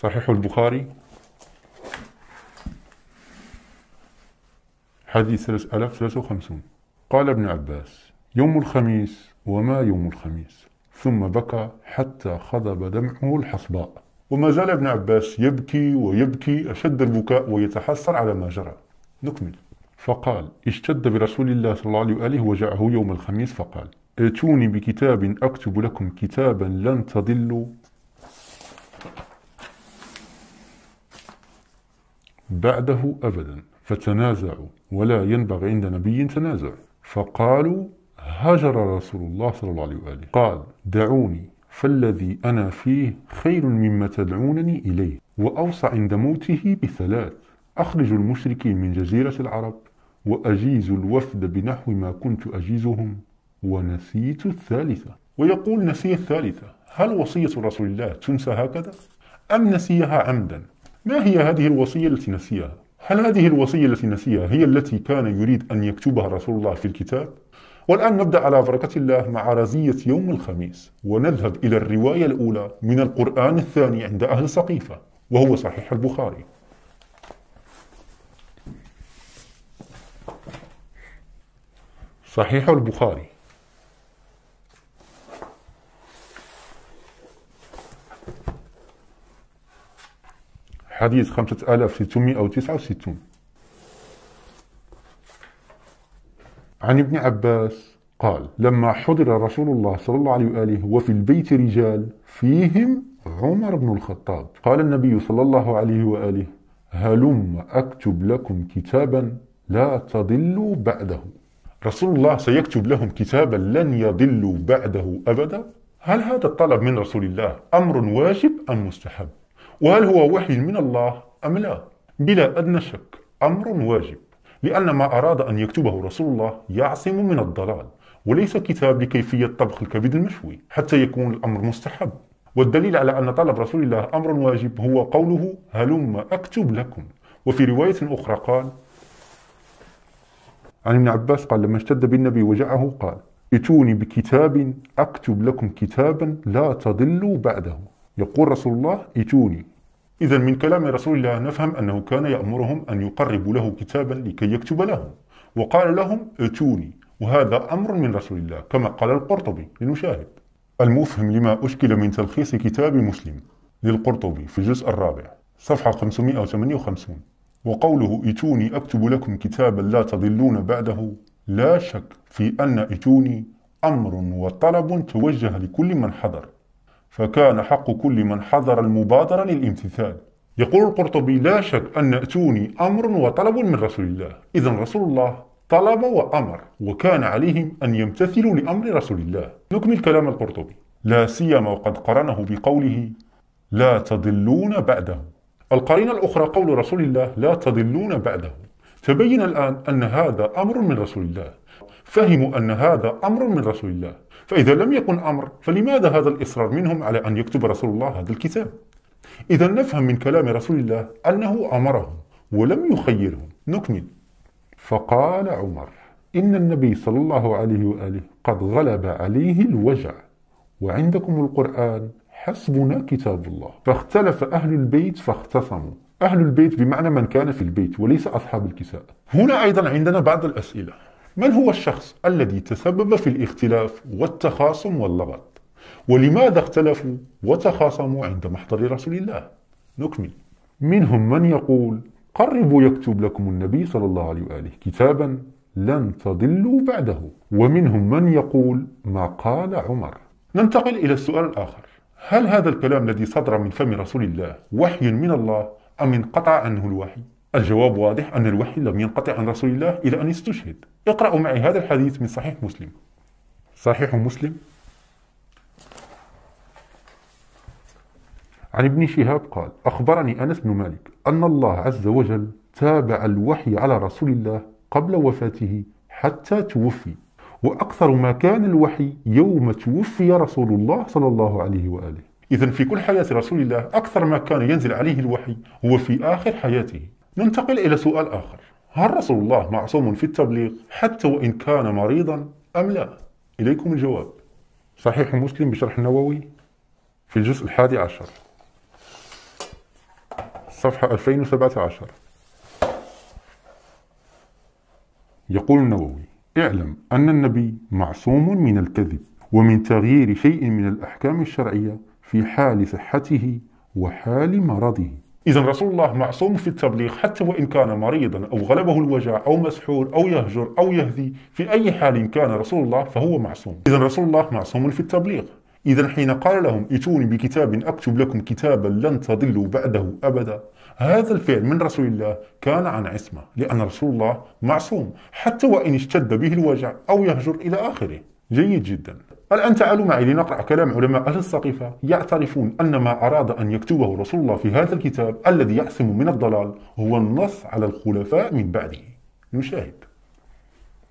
صحيح البخاري حديث 3053 قال ابن عباس يوم الخميس وما يوم الخميس ثم بكى حتى خضب دمعه الحصباء وما زال ابن عباس يبكي ويبكي أشد البكاء ويتحسر على ما جرى نكمل فقال اشتد برسول الله صلى الله عليه وآله وجعه يوم الخميس فقال ائتوني بكتاب أكتب لكم كتابا لن تضلوا بعده أبدا فتنازعوا ولا ينبغي عند نبي تنازع فقالوا هجر رسول الله صلى الله عليه وآله قال دعوني فالذي أنا فيه خير مما تدعونني إليه وأوصى عند موته بثلاث أخرج المشركين من جزيرة العرب وأجيز الوفد بنحو ما كنت أجيزهم ونسيت الثالثة ويقول نسي الثالثة هل وصية رسول الله تنسى هكذا أم نسيها عمدا ما هي هذه الوصية التي نسيها؟ هل هذه الوصية التي نسيها هي التي كان يريد أن يكتبها رسول الله في الكتاب؟ والآن نبدأ على بركة الله مع رزية يوم الخميس ونذهب إلى الرواية الأولى من القرآن الثاني عند أهل سقيفة وهو صحيح البخاري صحيح البخاري حديث 5669 عن ابن عباس قال لما حضر رسول الله صلى الله عليه وآله وفي البيت رجال فيهم عمر بن الخطاب قال النبي صلى الله عليه وآله هلم أكتب لكم كتابا لا تضلوا بعده رسول الله سيكتب لهم كتابا لن يضلوا بعده أبدا هل هذا الطلب من رسول الله أمر واجب أم مستحب وهل هو وحي من الله أم لا بلا أدنى شك أمر واجب لأن ما أراد أن يكتبه رسول الله يعصم من الضلال وليس كتاب لكيفية طبخ الكبد المشوي حتى يكون الأمر مستحب والدليل على أن طلب رسول الله أمر واجب هو قوله هلم أكتب لكم وفي رواية أخرى قال عن ابن عباس قال لما اشتد بالنبي وجعه قال اتوني بكتاب أكتب لكم كتابا لا تضلوا بعده يقول رسول الله ائتوني إذا من كلام رسول الله نفهم أنه كان يأمرهم أن يقربوا له كتابا لكي يكتب لهم وقال لهم ائتوني وهذا أمر من رسول الله كما قال القرطبي لنشاهد المفهم لما أشكل من تلخيص كتاب مسلم للقرطبي في الجزء الرابع صفحة 558 وقوله ائتوني أكتب لكم كتابا لا تضلون بعده لا شك في أن ائتوني أمر وطلب توجه لكل من حضر فكان حق كل من حضر المبادرة للامتثال يقول القرطبي لا شك أن أتوني أمر وطلب من رسول الله إذا رسول الله طلب وأمر وكان عليهم أن يمتثلوا لأمر رسول الله نكمل كلام القرطبي لا سيما وقد قرنه بقوله لا تضلون بعده القرينة الأخرى قول رسول الله لا تضلون بعده تبين الآن أن هذا أمر من رسول الله فهموا أن هذا أمر من رسول الله فإذا لم يكن أمر فلماذا هذا الإصرار منهم على أن يكتب رسول الله هذا الكتاب إذا نفهم من كلام رسول الله أنه أمرهم ولم يخيرهم نكمل فقال عمر إن النبي صلى الله عليه وآله قد غلب عليه الوجع وعندكم القرآن حسبنا كتاب الله فاختلف أهل البيت فاختصموا أهل البيت بمعنى من كان في البيت وليس أصحاب الكساء هنا أيضا عندنا بعض الأسئلة من هو الشخص الذي تسبب في الاختلاف والتخاصم واللغط ولماذا اختلفوا وتخاصموا عند محضر رسول الله نكمل منهم من يقول قربوا يكتب لكم النبي صلى الله عليه وآله كتابا لن تضلوا بعده ومنهم من يقول ما قال عمر ننتقل إلى السؤال الآخر هل هذا الكلام الذي صدر من فم رسول الله وحي من الله أم انقطع عنه الوحي الجواب واضح أن الوحي لم ينقطع عن رسول الله إلى أن استشهد اقرأوا معي هذا الحديث من صحيح مسلم صحيح مسلم عن ابن شهاب قال أخبرني أنس بن مالك أن الله عز وجل تابع الوحي على رسول الله قبل وفاته حتى توفي وأكثر ما كان الوحي يوم توفي رسول الله صلى الله عليه وآله إذا في كل حياة رسول الله أكثر ما كان ينزل عليه الوحي هو في آخر حياته ننتقل إلى سؤال آخر هل رسول الله معصوم في التبليغ حتى وإن كان مريضا أم لا؟ إليكم الجواب صحيح مسلم بشرح النووي في الجزء الحادي عشر صفحة 2017 يقول النووي اعلم أن النبي معصوم من الكذب ومن تغيير شيء من الأحكام الشرعية في حال صحته وحال مرضه إذا رسول الله معصوم في التبليغ حتى وإن كان مريضا أو غلبه الوجع أو مسحور أو يهجر أو يهذي في أي حال كان رسول الله فهو معصوم إذا رسول الله معصوم في التبليغ إذا حين قال لهم إتوني بكتاب أكتب لكم كتابا لن تضلوا بعده أبدا هذا الفعل من رسول الله كان عن عصمة لأن رسول الله معصوم حتى وإن اشتد به الوجع أو يهجر إلى آخره جيد جدا الآن تعالوا معي لنقرأ كلام علماء أهل السقيفة يعترفون أن ما أراد أن يكتبه رسول الله في هذا الكتاب الذي يحسم من الضلال هو النص على الخلفاء من بعده نشاهد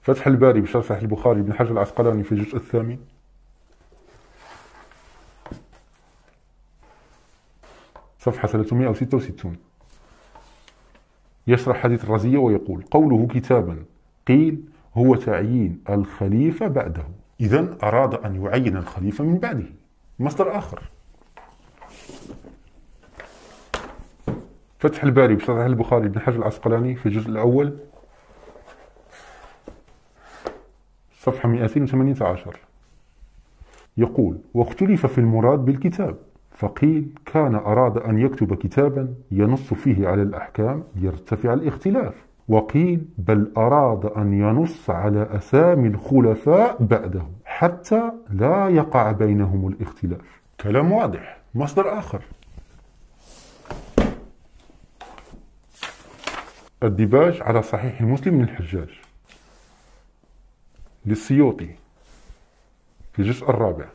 فتح الباري بشرح صحيح البخاري بن حجر العسقلاني في الجزء الثامن صفحة 366 يشرح حديث الرزية ويقول قوله كتابا قيل هو تعيين الخليفة بعده إذا أراد أن يعين الخليفة من بعده مصدر آخر فتح الباري بصحيح البخاري بن حجر العسقلاني في الجزء الأول صفحة 218 يقول واختلف في المراد بالكتاب فقيل كان أراد أن يكتب كتابا ينص فيه على الأحكام ليرتفع الاختلاف وقيل بل أراد أن ينص على أسامي الخلفاء بعده حتى لا يقع بينهم الاختلاف كلام واضح مصدر آخر الدباج على صحيح مسلم من الحجاج للسيوطي في الجزء الرابع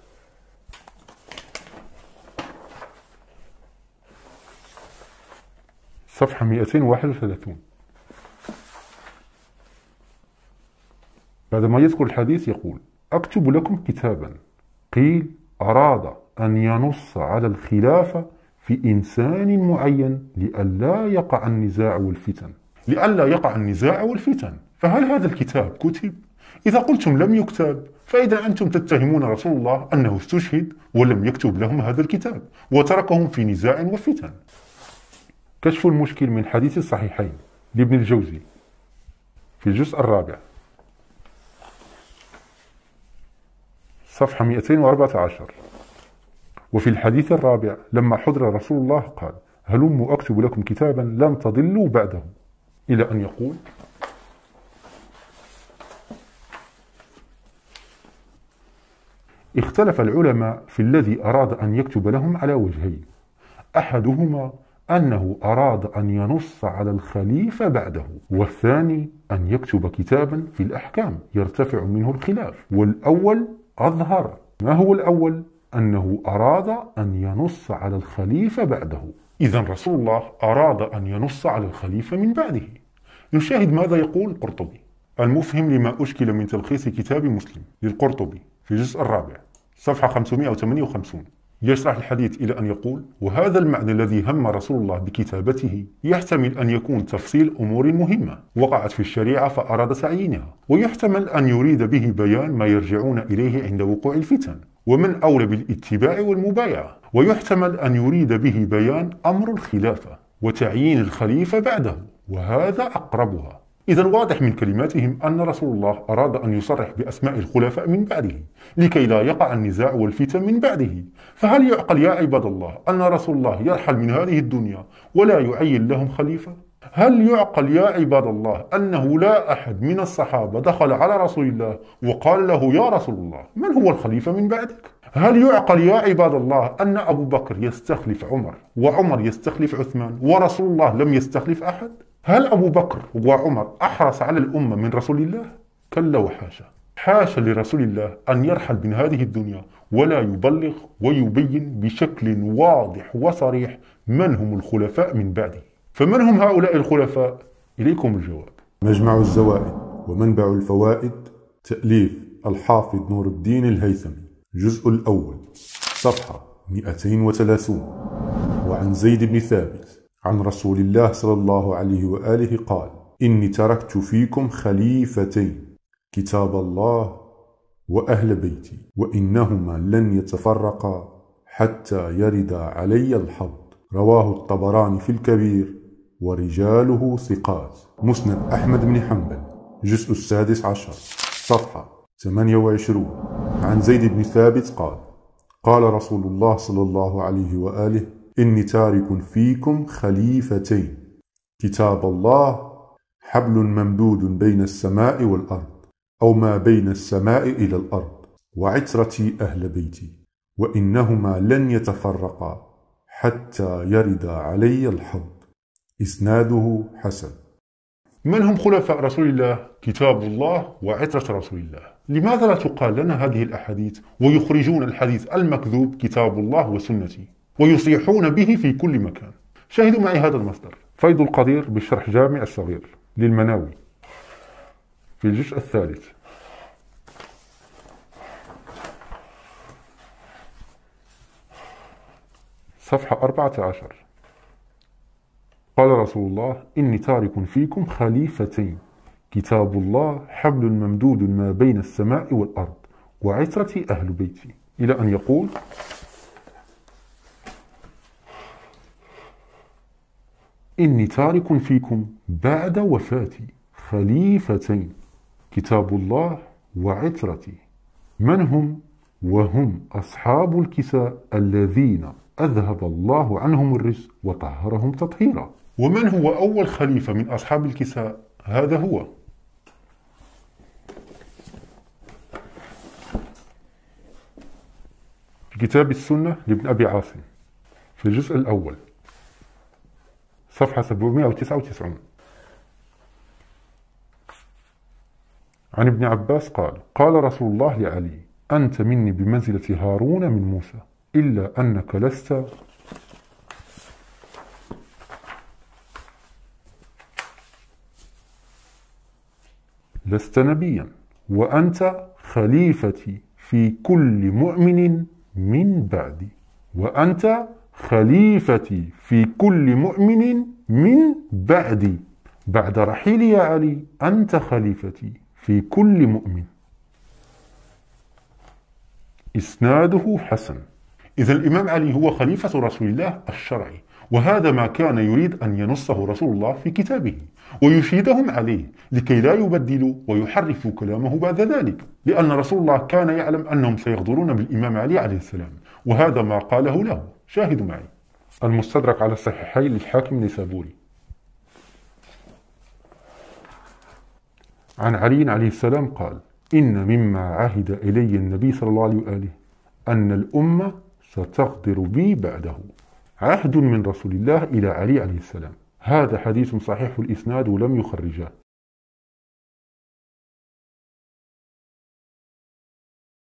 صفحة 231 بعدما يذكر الحديث يقول أكتب لكم كتابا قيل أراد أن ينص على الخلافة في إنسان معين لئلا يقع النزاع والفتن لئلا يقع النزاع والفتن فهل هذا الكتاب كتب؟ إذا قلتم لم يكتب فإذا أنتم تتهمون رسول الله أنه استشهد ولم يكتب لهم هذا الكتاب وتركهم في نزاع وفتن كشف المشكل من حديث الصحيحين لابن الجوزي في الجزء الرابع صفحة 214 وفي الحديث الرابع لما حضر رسول الله قال هلموا أكتب لكم كتابا لن تضلوا بعده إلى أن يقول اختلف العلماء في الذي أراد أن يكتب لهم على وجهين أحدهما أنه أراد أن ينص على الخليفة بعده والثاني أن يكتب كتابا في الأحكام يرتفع منه الخلاف والأول أظهر ما هو الأول؟ أنه أراد أن ينص على الخليفة بعده إذا رسول الله أراد أن ينص على الخليفة من بعده نشاهد ماذا يقول القرطبي المفهم لما أشكل من تلخيص كتاب مسلم للقرطبي في الجزء الرابع صفحة 558 يشرح الحديث إلى أن يقول وهذا المعنى الذي هم رسول الله بكتابته يحتمل أن يكون تفصيل أمور مهمة وقعت في الشريعة فأراد تعيينها ويحتمل أن يريد به بيان ما يرجعون إليه عند وقوع الفتن ومن أولى بالاتباع والمبايعة ويحتمل أن يريد به بيان أمر الخلافة وتعيين الخليفة بعده وهذا أقربها إذا واضح من كلماتهم أن رسول الله أراد أن يصرح بأسماء الخلفاء من بعده لكي لا يقع النزاع والفتن من بعده فهل يعقل يا عباد الله أن رسول الله يرحل من هذه الدنيا ولا يعين لهم خليفة؟ هل يعقل يا عباد الله أنه لا أحد من الصحابة دخل على رسول الله وقال له يا رسول الله من هو الخليفة من بعدك؟ هل يعقل يا عباد الله أن أبو بكر يستخلف عمر وعمر يستخلف عثمان ورسول الله لم يستخلف أحد؟ هل أبو بكر وعمر أحرص على الأمة من رسول الله؟ كلا وحاشا حاشا لرسول الله أن يرحل من هذه الدنيا ولا يبلغ ويبين بشكل واضح وصريح من هم الخلفاء من بعده فمن هم هؤلاء الخلفاء؟ إليكم الجواب مجمع الزوائد ومنبع الفوائد تأليف الحافظ نور الدين الهيثمي الجزء الأول صفحة 230 وعن زيد بن ثابت عن رسول الله صلى الله عليه وآله قال إني تركت فيكم خليفتين كتاب الله وأهل بيتي وإنهما لن يتفرقا حتى يرد علي الحظ رواه الطبراني في الكبير ورجاله ثقات مسند أحمد بن حنبل جزء السادس عشر صفحة 28 عن زيد بن ثابت قال قال رسول الله صلى الله عليه وآله إني تارك فيكم خليفتين كتاب الله حبل ممدود بين السماء والأرض أو ما بين السماء إلى الأرض وعترتي أهل بيتي وإنهما لن يتفرقا حتى يرد علي الحوض إسناده حسن من هم خلفاء رسول الله؟ كتاب الله وعترة رسول الله لماذا لا تقال لنا هذه الأحاديث ويخرجون الحديث المكذوب كتاب الله وسنتي؟ ويصيحون به في كل مكان شاهدوا معي هذا المصدر فيض القدير بشرح جامع الصغير للمناوي في الجزء الثالث صفحة 14 قال رسول الله إني تارك فيكم خليفتين كتاب الله حبل ممدود ما بين السماء والأرض وعترتي أهل بيتي إلى أن يقول إني تارك فيكم بعد وفاتي خليفتين كتاب الله وعترتي من هم وهم أصحاب الكساء الذين أذهب الله عنهم الرجس وطهرهم تطهيرا ومن هو أول خليفة من أصحاب الكساء هذا هو في كتاب السنة لابن أبي عاصم في الجزء الأول صفحة 799 عن ابن عباس قال قال رسول الله لعلي أنت مني بمنزلة هارون من موسى إلا أنك لست لست نبيا وأنت خليفتي في كل مؤمن من بعدي وأنت خليفتي في كل مؤمن من بعدي بعد رحيلي يا علي أنت خليفتي في كل مؤمن إسناده حسن إذا الإمام علي هو خليفة رسول الله الشرعي وهذا ما كان يريد أن ينصه رسول الله في كتابه ويشيدهم عليه لكي لا يبدلوا ويحرفوا كلامه بعد ذلك لأن رسول الله كان يعلم أنهم سيغدرون بالإمام علي عليه السلام وهذا ما قاله له شاهدوا معي المستدرك على الصحيحين للحاكم نيسابوري عن علي عليه السلام قال إن مما عهد إلي النبي صلى الله عليه وآله أن الأمة ستغدر بي بعده عهد من رسول الله إلى علي عليه السلام هذا حديث صحيح الإسناد ولم يخرجاه